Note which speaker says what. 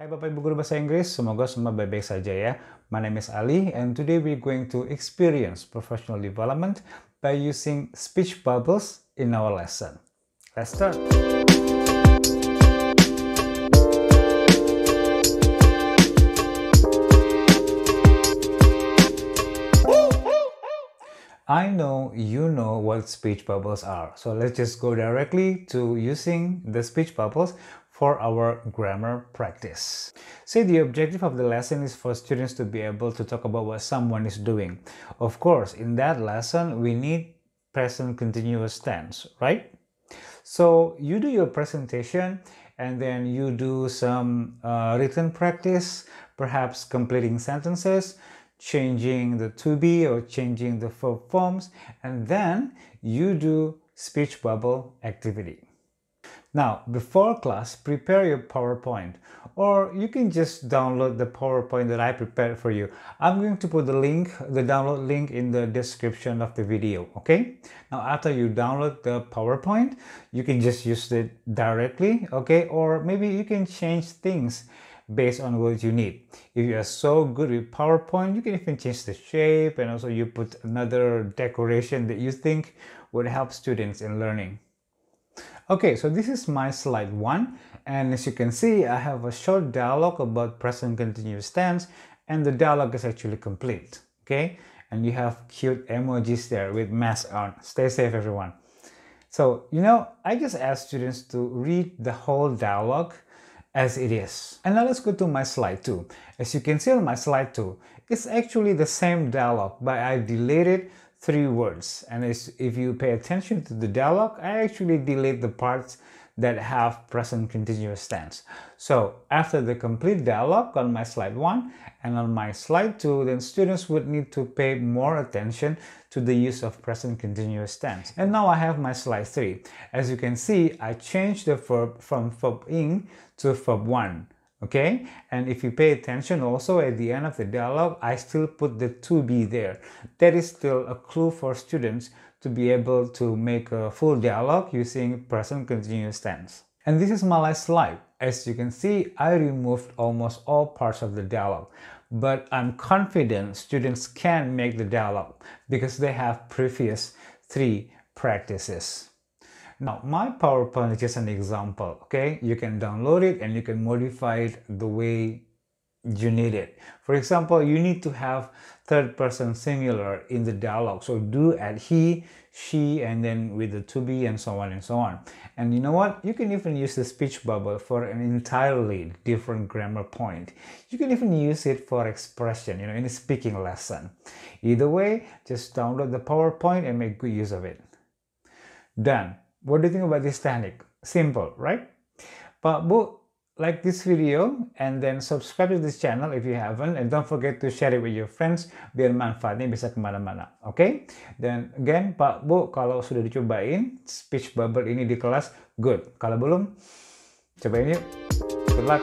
Speaker 1: Hi Bapak Ibu Guru Bahasa Inggris, semoga semua baik-baik saja ya. My name is Ali and today we're going to experience professional development by using speech bubbles in our lesson. Let's start! I know you know what speech bubbles are, so let's just go directly to using the speech bubbles for our grammar practice. See, the objective of the lesson is for students to be able to talk about what someone is doing. Of course, in that lesson, we need present continuous tense, right? So you do your presentation and then you do some uh, written practice, perhaps completing sentences, changing the to be or changing the verb forms, and then you do speech bubble activity. Now, before class, prepare your PowerPoint or you can just download the PowerPoint that I prepared for you. I'm going to put the link, the download link in the description of the video, okay? Now, after you download the PowerPoint, you can just use it directly, okay? Or maybe you can change things based on what you need. If you are so good with PowerPoint, you can even change the shape and also you put another decoration that you think would help students in learning. Okay, so this is my slide one. And as you can see, I have a short dialogue about present continuous tense and the dialogue is actually complete. Okay, and you have cute emojis there with masks on. Stay safe, everyone. So, you know, I just ask students to read the whole dialogue as it is. And now let's go to my slide 2. As you can see on my slide 2, it's actually the same dialogue, but I deleted three words. And if you pay attention to the dialogue, I actually delete the parts that have present continuous tense. So after the complete dialogue on my slide 1 and on my slide 2, then students would need to pay more attention to the use of present continuous tense. And now I have my slide 3. As you can see, I changed the verb from verb ing to verb 1 okay and if you pay attention also at the end of the dialogue i still put the to be there that is still a clue for students to be able to make a full dialogue using present continuous tense and this is my last slide as you can see i removed almost all parts of the dialogue but i'm confident students can make the dialogue because they have previous three practices now, my PowerPoint is just an example, okay? You can download it and you can modify it the way you need it. For example, you need to have third person singular in the dialogue. So do add he, she, and then with the to be and so on and so on. And you know what? You can even use the speech bubble for an entirely different grammar point. You can even use it for expression, you know, in a speaking lesson. Either way, just download the PowerPoint and make good use of it. Done. What do you think about this technique? Simple, right? But bu, like this video and then subscribe to this channel if you haven't and don't forget to share it with your friends biar manfaatnya bisa kemana-mana oke okay? dan again pak bu kalau sudah dicobain speech bubble ini di kelas good kalau belum cobain yuk good luck